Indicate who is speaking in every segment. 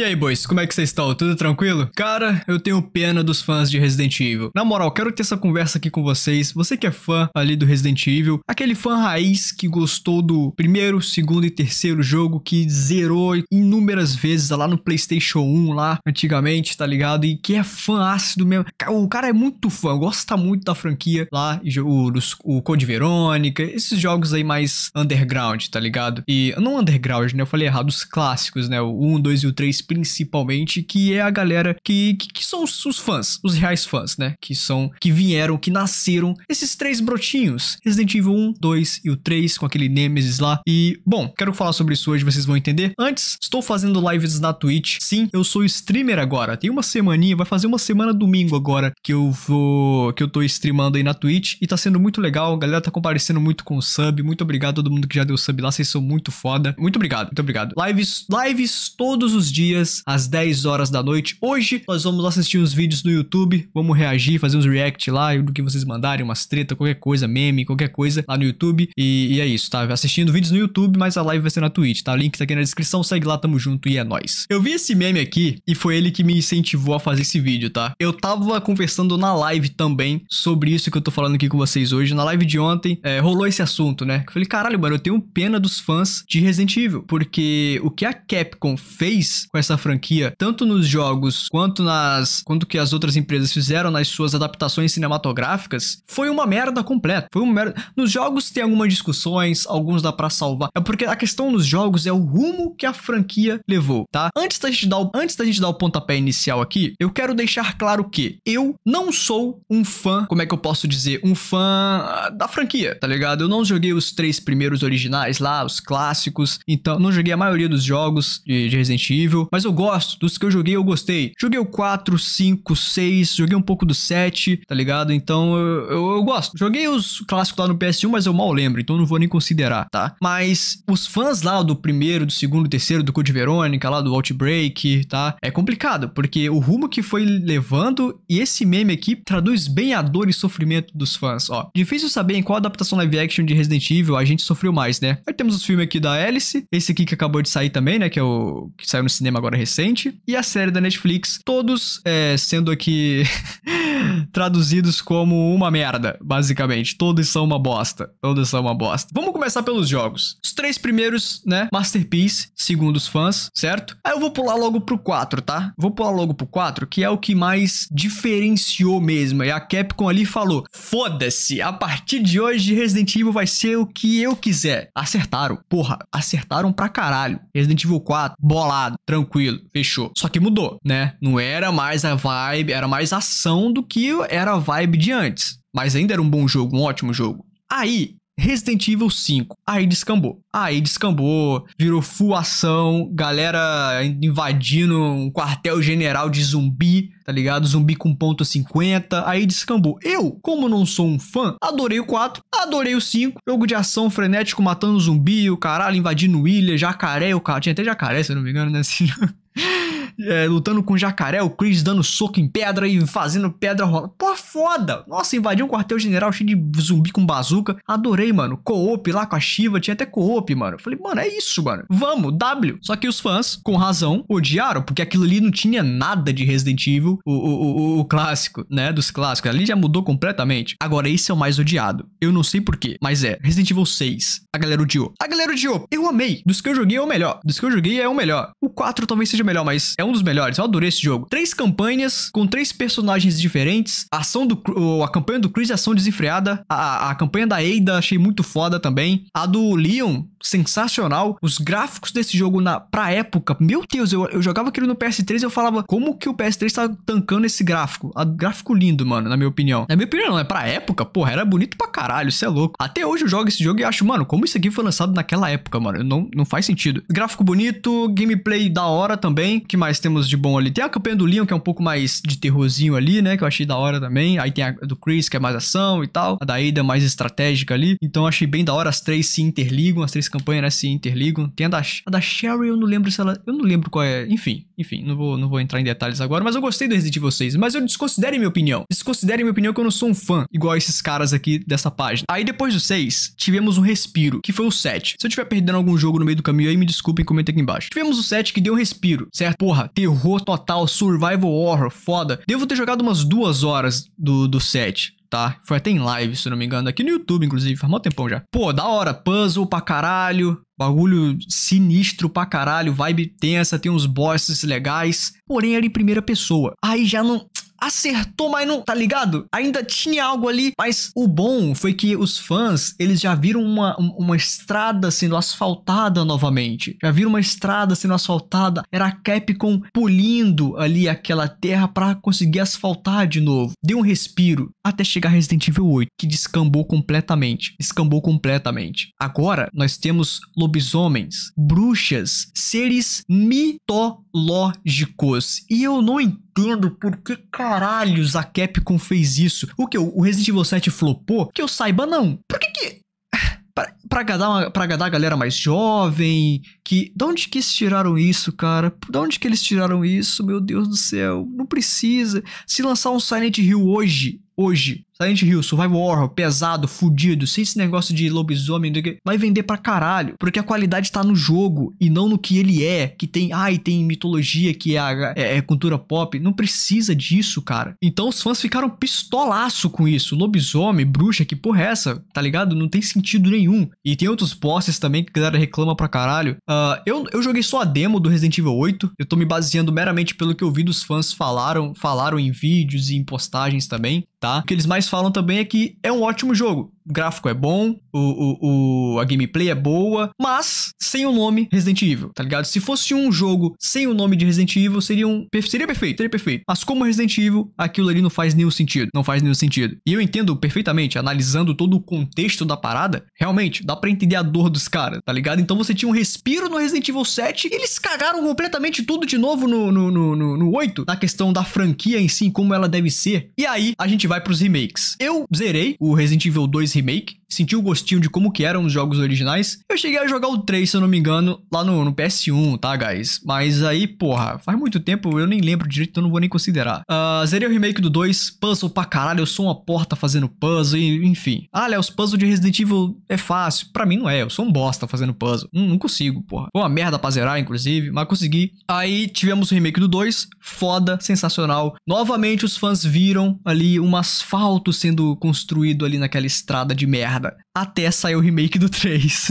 Speaker 1: E aí, boys, como é que vocês estão? Tudo tranquilo? Cara, eu tenho pena dos fãs de Resident Evil. Na moral, quero ter essa conversa aqui com vocês. Você que é fã ali do Resident Evil, aquele fã raiz que gostou do primeiro, segundo e terceiro jogo, que zerou inúmeras vezes lá no PlayStation 1, lá antigamente, tá ligado? E que é fã ácido mesmo. O cara é muito fã, gosta muito da franquia lá, o, o Code Verônica, esses jogos aí mais underground, tá ligado? E não underground, né? Eu falei errado, os clássicos, né? O 1, 2 e o 3 principalmente, que é a galera que, que, que são os, os, fãs, os reais fãs, né? Que são, que vieram, que nasceram, esses três brotinhos, Resident Evil 1, 2 e o 3, com aquele Nemesis lá. E, bom, quero falar sobre isso hoje, vocês vão entender. Antes, estou fazendo lives na Twitch, sim, eu sou streamer agora, tem uma semaninha, vai fazer uma semana domingo agora, que eu vou, que eu tô streamando aí na Twitch, e tá sendo muito legal, a galera tá comparecendo muito com o sub, muito obrigado a todo mundo que já deu sub lá, vocês são muito foda, muito obrigado, muito obrigado. Lives, lives todos os dias, dias, às 10 horas da noite. Hoje nós vamos assistir uns vídeos no YouTube, vamos reagir, fazer uns react lá, do que vocês mandarem, umas treta, qualquer coisa, meme, qualquer coisa lá no YouTube. E, e, é isso, tá? Assistindo vídeos no YouTube, mas a live vai ser na Twitch, tá? O link tá aqui na descrição, segue lá, tamo junto e é nóis. Eu vi esse meme aqui e foi ele que me incentivou a fazer esse vídeo, tá? Eu tava conversando na live também sobre isso que eu tô falando aqui com vocês hoje. Na live de ontem, é, rolou esse assunto, né? Eu falei, caralho, mano, eu tenho pena dos fãs de Resident Evil, porque o que a Capcom fez com essa franquia, tanto nos jogos quanto nas quanto que as outras empresas fizeram nas suas adaptações cinematográficas, foi uma merda completa. Foi uma merda. Nos jogos tem algumas discussões, alguns dá para salvar. É porque a questão nos jogos é o rumo que a franquia levou, tá? Antes da gente dar o, antes da gente dar o pontapé inicial aqui, eu quero deixar claro que eu não sou um fã, como é que eu posso dizer, um fã da franquia, tá ligado? Eu não joguei os três primeiros originais lá, os clássicos, então não joguei a maioria dos jogos de, de Resident Evil mas eu gosto. Dos que eu joguei, eu gostei. Joguei o 4, 5, 6, joguei um pouco do 7, tá ligado? Então eu, eu, eu gosto. Joguei os clássicos lá no PS1, mas eu mal lembro, então não vou nem considerar, tá? Mas os fãs lá do primeiro, do segundo, terceiro, do Code Verônica, lá do Outbreak, tá? É complicado, porque o rumo que foi levando e esse meme aqui traduz bem a dor e sofrimento dos fãs, ó. Difícil saber em qual adaptação live action de Resident Evil a gente sofreu mais, né? Aí temos os filmes aqui da Alice, esse aqui que acabou de sair também, né? Que é o que saiu no cinema agora recente, e a série da Netflix, todos é, sendo aqui traduzidos como uma merda, basicamente. Todos são uma bosta. Todos são uma bosta. Vamos começar pelos jogos. Os três primeiros, né? Masterpiece, segundo os fãs, certo? Aí eu vou pular logo pro 4, tá? Vou pular logo pro 4, que é o que mais diferenciou mesmo. E é a Capcom ali falou: foda-se, a partir de hoje Resident Evil vai ser o que eu quiser. Acertaram. Porra, acertaram pra caralho. Resident Evil 4, bolado, tranquilo tranquilo, fechou. Só que mudou, né? Não era mais a vibe, era mais ação do que era a vibe de antes. Mas ainda era um bom jogo, um ótimo jogo. Aí, Resident Evil 5. Aí descambou. Aí descambou, virou full ação, galera invadindo um quartel general de zumbi, tá ligado? Zumbi com ponto .50, aí descambou. Eu, como não sou um fã, adorei o 4, adorei o 5, jogo de ação frenético matando zumbi, o caralho invadindo ilha, jacaré, o cara, tinha até jacaré, se eu não me engano, né? é, lutando com jacaré, o Chris dando soco em pedra e fazendo pedra rolar. Pô, foda! Nossa, invadiu um quartel general cheio de zumbi com bazuca. Adorei, mano. Co-op lá com a Shiva, tinha até co-op, mano. Falei, mano, é isso, mano. Vamos, W. Só que os fãs, com razão, odiaram, porque aquilo ali não tinha nada de Resident Evil, o, o, o, o clássico, né? Dos clássicos. Ali já mudou completamente. Agora, esse é o mais odiado. Eu não sei porquê, mas é. Resident Evil 6. A galera odiou. A galera odiou. Eu amei. Dos que eu joguei é o melhor. Dos que eu joguei é o melhor. O 4 talvez seja melhor, mas é um um dos melhores. Eu adorei esse jogo. Três campanhas com três personagens diferentes. A ação do a campanha do Chris e é ação desenfreada. A, a campanha da Ada achei muito foda também. A do Leon, sensacional. Os gráficos desse jogo na pra época, meu Deus, eu, eu jogava aquilo no PS3 e eu falava como que o PS3 tá tancando esse gráfico. A, gráfico lindo, mano, na minha opinião. Na minha opinião, não, é pra época, porra, era bonito pra caralho, isso é louco. Até hoje eu jogo esse jogo e acho, mano, como isso aqui foi lançado naquela época, mano? Não, não faz sentido. Gráfico bonito, gameplay da hora também. que mais? temos de bom ali? Tem a campanha do Leon, que é um pouco mais de terrorzinho ali, né? Que eu achei da hora também. Aí tem a do Chris, que é mais ação e tal. A da Ada é mais estratégica ali. Então eu achei bem da hora. As três se interligam, as três campanhas, né? Se interligam. Tem a da, a da Sherry, eu não lembro se ela. Eu não lembro qual é. Enfim, enfim, não vou, não vou entrar em detalhes agora. Mas eu gostei do Resident de vocês. Mas eu desconsidere minha opinião. Desconsidere minha opinião que eu não sou um fã, igual esses caras aqui dessa página. Aí depois do 6, tivemos um respiro, que foi o 7. Se eu estiver perdendo algum jogo no meio do caminho aí, me desculpem, comenta aqui embaixo. Tivemos o 7 que deu um respiro, certo? Porra, terror total, survival horror, foda. Devo ter jogado umas duas horas do, do set tá? Foi até em live, se não me engano, aqui no YouTube, inclusive, faz mal tempão já. Pô, da hora, puzzle pra caralho, bagulho sinistro pra caralho, vibe tensa, tem uns bosses legais porém era em primeira pessoa. Aí já não acertou, mas não, tá ligado? Ainda tinha algo ali, mas o bom foi que os fãs, eles já viram uma, uma estrada sendo asfaltada novamente. Já viram uma estrada sendo asfaltada, era a Capcom polindo ali aquela terra para conseguir asfaltar de novo. Deu um respiro até chegar Resident Evil 8, que descambou completamente. Descambou completamente. Agora nós temos lobisomens, bruxas, seres mitológicos pessoas. E eu não entendo por que caralhos a Capcom fez isso. O que? O Resident Evil 7 flopou? Que eu saiba, não. Por que que pra agradar, uma, pra agradar a galera mais jovem, que... De onde que eles tiraram isso, cara? De onde que eles tiraram isso? Meu Deus do céu, não precisa. Se lançar um Silent Hill hoje, hoje, Silent Hill, Survival Horror, pesado, fudido, sem esse negócio de lobisomem, vai vender pra caralho. Porque a qualidade tá no jogo e não no que ele é, que tem, ai, tem mitologia, que é, a, é, é cultura pop. Não precisa disso, cara. Então os fãs ficaram pistolaço com isso. Lobisomem, bruxa, que porra é essa? Tá ligado? Não tem sentido nenhum. E tem outros bosses também que a galera reclama pra caralho. Uh, eu, eu joguei só a demo do Resident Evil 8. Eu tô me baseando meramente pelo que eu vi dos fãs falaram, falaram em vídeos e em postagens também, tá? O que eles mais falam também é que é um ótimo jogo gráfico é bom, o, o, o, a gameplay é boa, mas sem o nome Resident Evil, tá ligado? Se fosse um jogo sem o nome de Resident Evil, seria, um, seria perfeito, seria perfeito. Mas como Resident Evil, aquilo ali não faz nenhum sentido, não faz nenhum sentido. E eu entendo perfeitamente, analisando todo o contexto da parada, realmente, dá pra entender a dor dos caras, tá ligado? Então você tinha um respiro no Resident Evil 7 e eles cagaram completamente tudo de novo no, no, no, no, no 8, na questão da franquia em si, como ela deve ser. E aí, a gente vai pros remakes. Eu zerei o Resident Evil 2 Remake make sentiu o gostinho de como que eram os jogos originais, eu cheguei a jogar o 3, se eu não me engano, lá no, no PS1, tá, guys? Mas aí, porra, faz muito tempo, eu nem lembro direito, então não vou nem considerar. Uh, zerei o remake do 2, puzzle pra caralho, eu sou uma porta fazendo puzzle, enfim. Ah, Léo, os puzzles de Resident Evil é fácil. Pra mim não é, eu sou um bosta fazendo puzzle. Hum, não consigo, porra. Foi uma merda pra zerar, inclusive, mas consegui. Aí tivemos o remake do 2, foda, sensacional. Novamente os fãs viram ali um asfalto sendo construído ali naquela estrada de merda merda. Até sair o remake do 3.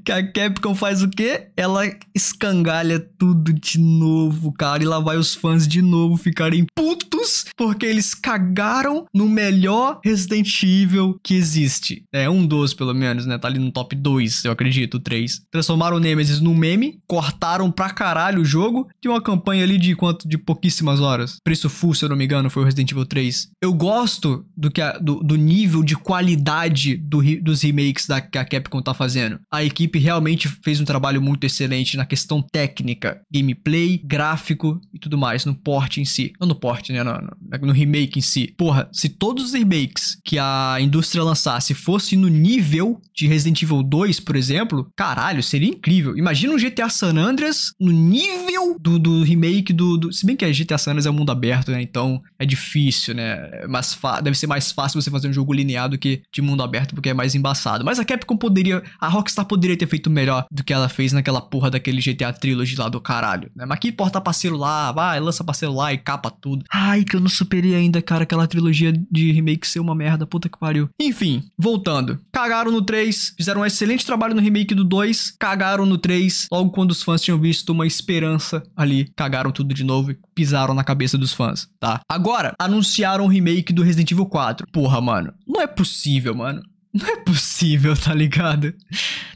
Speaker 1: que a Capcom faz o quê? Ela escangalha tudo de novo, cara. E lá vai os fãs de novo ficarem putos porque eles cagaram no melhor Resident Evil que existe. É um dos, pelo menos, né? Tá ali no top 2, eu acredito, 3. Transformaram o Nemesis num meme, cortaram pra caralho o jogo. Tinha uma campanha ali de quanto? De pouquíssimas horas. Preço full, se eu não me engano, foi o Resident Evil 3. Eu gosto do, que a, do, do nível de qualidade qualidade do, dos remakes da, que a Capcom tá fazendo. A equipe realmente fez um trabalho muito excelente na questão técnica, gameplay, gráfico e tudo mais, no porte em si. Não no porte, né? No, no, no remake em si. Porra, se todos os remakes que a indústria lançasse fossem no nível de Resident Evil 2, por exemplo, caralho, seria incrível. Imagina um GTA San Andreas no nível do, do remake do, do, Se bem que a GTA San Andreas é um mundo aberto, né? Então é difícil, né? É Mas deve ser mais fácil você fazer um jogo linear do que de mundo mundo aberto porque é mais embaçado. Mas a Capcom poderia. A Rockstar poderia ter feito melhor do que ela fez naquela porra daquele GTA Trilogy lá do caralho, né? Mas que porta pra celular, vai, lança pra celular e capa tudo. Ai, que eu não superei ainda, cara, aquela trilogia de remake ser uma merda, puta que pariu. Enfim, voltando. Cagaram no 3, fizeram um excelente trabalho no remake do 2, cagaram no 3, logo quando os fãs tinham visto uma esperança ali, cagaram tudo de novo e pisaram na cabeça dos fãs, tá? Agora, anunciaram o remake do Resident Evil 4. Porra, mano. Não é possível, mano. Não é possível, tá ligado?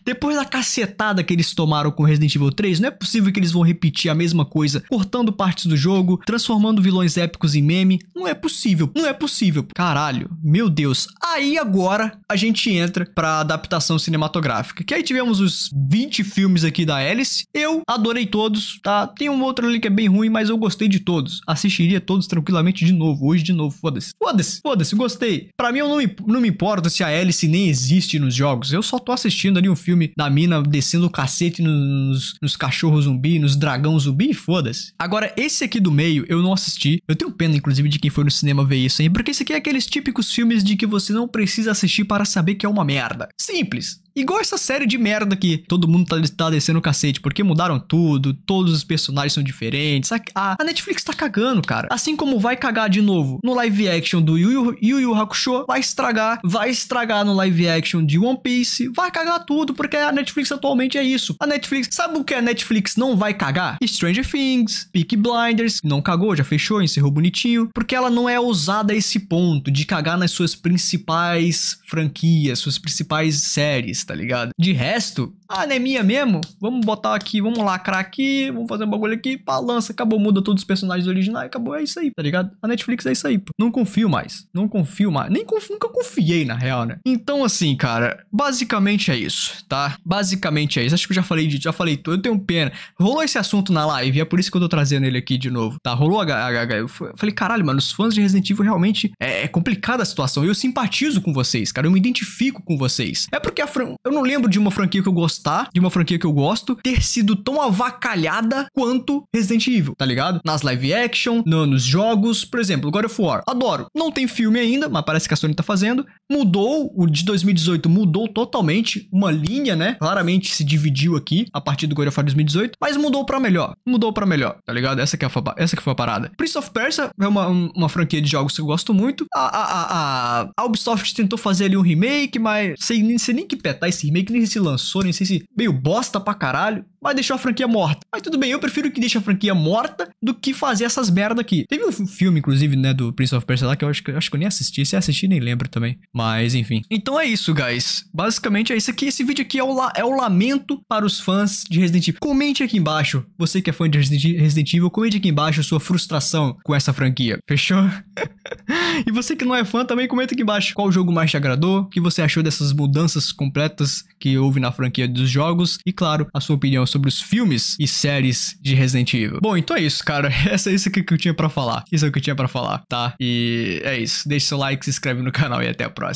Speaker 1: Depois da cacetada que eles tomaram com Resident Evil 3, não é possível que eles vão repetir a mesma coisa, cortando partes do jogo, transformando vilões épicos em meme. Não é possível, não é possível. Caralho, meu Deus. Aí agora a gente entra pra adaptação cinematográfica. Que aí tivemos os 20 filmes aqui da Alice. Eu adorei todos, tá? Tem um outro ali que é bem ruim, mas eu gostei de todos. Assistiria todos tranquilamente de novo, hoje de novo, foda-se. Foda-se, foda-se, gostei. Pra mim eu não me, não me importo se a Alice nem existe nos jogos. Eu só tô assistindo ali um filme filme da mina descendo o cacete nos, nos cachorros zumbi, nos dragão zumbi, foda-se. Agora, esse aqui do meio eu não assisti. Eu tenho pena, inclusive, de quem foi no cinema ver isso, aí Porque esse aqui é aqueles típicos filmes de que você não precisa assistir para saber que é uma merda. Simples. Igual essa série de merda que todo mundo tá, tá descendo o cacete, porque mudaram tudo, todos os personagens são diferentes. A, a, a, Netflix tá cagando, cara. Assim como vai cagar de novo no live action do Yu Yu, Yu, Hakusho, vai estragar, vai estragar no live action de One Piece, vai cagar tudo, porque a Netflix atualmente é isso. A Netflix, sabe o que a Netflix não vai cagar? Stranger Things, Peak Blinders, não cagou, já fechou, encerrou bonitinho, porque ela não é ousada a esse ponto de cagar nas suas principais franquias, suas principais séries tá ligado? De resto, a anemia mesmo, vamos botar aqui, vamos lacrar aqui, vamos fazer um bagulho aqui, pá, lança, acabou, muda todos os personagens originais, acabou, é isso aí, tá ligado? A Netflix é isso aí, pô. Não confio mais, não confio mais, nem confio, nunca confiei na real, né? Então, assim, cara, basicamente é isso, tá? Basicamente é isso, acho que eu já falei de, já falei tudo, eu tenho pena. Rolou esse assunto na live, e é por isso que eu tô trazendo ele aqui de novo, tá? Rolou a, HH, eu falei, caralho, mano, os fãs de Resident Evil realmente é, é complicada a situação, eu simpatizo com vocês, cara, eu me identifico com vocês. É porque a, fran eu não lembro de uma franquia que eu gostar, de uma franquia que eu gosto, ter sido tão avacalhada quanto Resident Evil, tá ligado? Nas live action, no, nos jogos, por exemplo, God of War, adoro. Não tem filme ainda, mas parece que a Sony tá fazendo. Mudou, o de 2018 mudou totalmente uma linha, né? Claramente se dividiu aqui a partir do God of War 2018, mas mudou para melhor. Mudou para melhor, tá ligado? Essa que, é a, essa que foi a parada. Prince of Persia é uma, uma franquia de jogos que eu gosto muito. A, a, a, a, Ubisoft tentou fazer ali um remake, mas sei, sei nem que pé, tá esse remake nem se lançou, nem sei se meio bosta pra caralho, mas deixou a franquia morta. Mas tudo bem, eu prefiro que deixe a franquia morta do que fazer essas merda aqui. Teve um filme, inclusive, né, do Prince of Persia lá que eu acho que, acho que eu nem assisti. Se assisti, nem lembro também. Mas, enfim. Então é isso, guys. Basicamente é isso aqui. Esse vídeo aqui é o, la, é o lamento para os fãs de Resident Evil. Comente aqui embaixo, você que é fã de Resident Evil, comente aqui embaixo a sua frustração com essa franquia. Fechou? e você que não é fã, também comenta aqui embaixo qual jogo mais te agradou, o que você achou dessas mudanças completas que houve na franquia dos jogos e, claro, a sua opinião sobre os filmes e séries de Resident Evil. Bom, então é isso, cara. Essa é isso que eu tinha para falar. Isso é o que eu tinha para falar, tá? E é isso. Deixe seu like, se inscreve no canal e até a próxima.